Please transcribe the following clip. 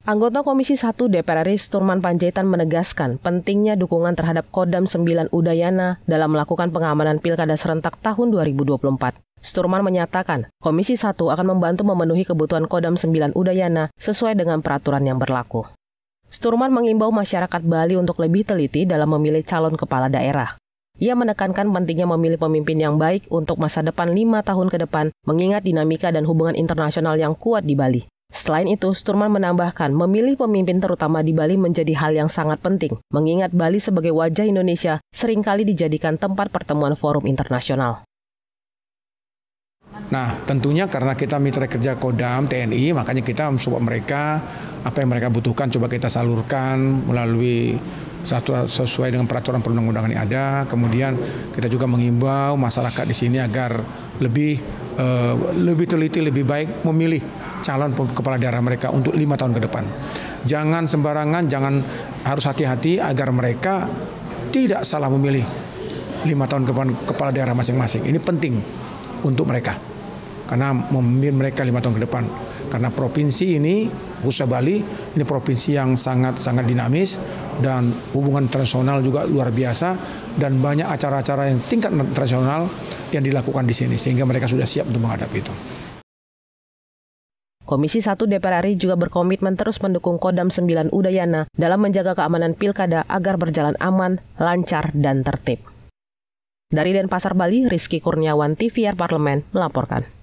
Anggota Komisi 1 DPR RI Sturman Panjaitan menegaskan pentingnya dukungan terhadap Kodam 9 Udayana dalam melakukan pengamanan Pilkada serentak tahun 2024. Sturman menyatakan, Komisi 1 akan membantu memenuhi kebutuhan Kodam 9 Udayana sesuai dengan peraturan yang berlaku. Sturman mengimbau masyarakat Bali untuk lebih teliti dalam memilih calon kepala daerah. Ia menekankan pentingnya memilih pemimpin yang baik untuk masa depan lima tahun ke depan, mengingat dinamika dan hubungan internasional yang kuat di Bali. Selain itu, Sturman menambahkan memilih pemimpin terutama di Bali menjadi hal yang sangat penting, mengingat Bali sebagai wajah Indonesia seringkali dijadikan tempat pertemuan forum internasional. Nah, tentunya karena kita mitra kerja Kodam TNI, makanya kita mensupport mereka, apa yang mereka butuhkan coba kita salurkan melalui satu sesuai dengan peraturan perundang-undangan yang ada. Kemudian kita juga mengimbau masyarakat di sini agar lebih eh, lebih teliti, lebih baik memilih calon kepala daerah mereka untuk lima tahun ke depan. Jangan sembarangan, jangan harus hati-hati agar mereka tidak salah memilih lima tahun ke depan kepala daerah masing-masing. Ini penting untuk mereka karena memimpin mereka lima tahun ke depan. Karena provinsi ini khususnya Bali ini provinsi yang sangat-sangat dinamis dan hubungan internasional juga luar biasa dan banyak acara-acara yang tingkat internasional yang dilakukan di sini sehingga mereka sudah siap untuk menghadapi itu. Komisi 1 DPR RI juga berkomitmen terus mendukung Kodam 9 Udayana dalam menjaga keamanan pilkada agar berjalan aman, lancar, dan tertib. Dari Denpasar, Bali, Rizky Kurniawan, TVR Parlemen, melaporkan.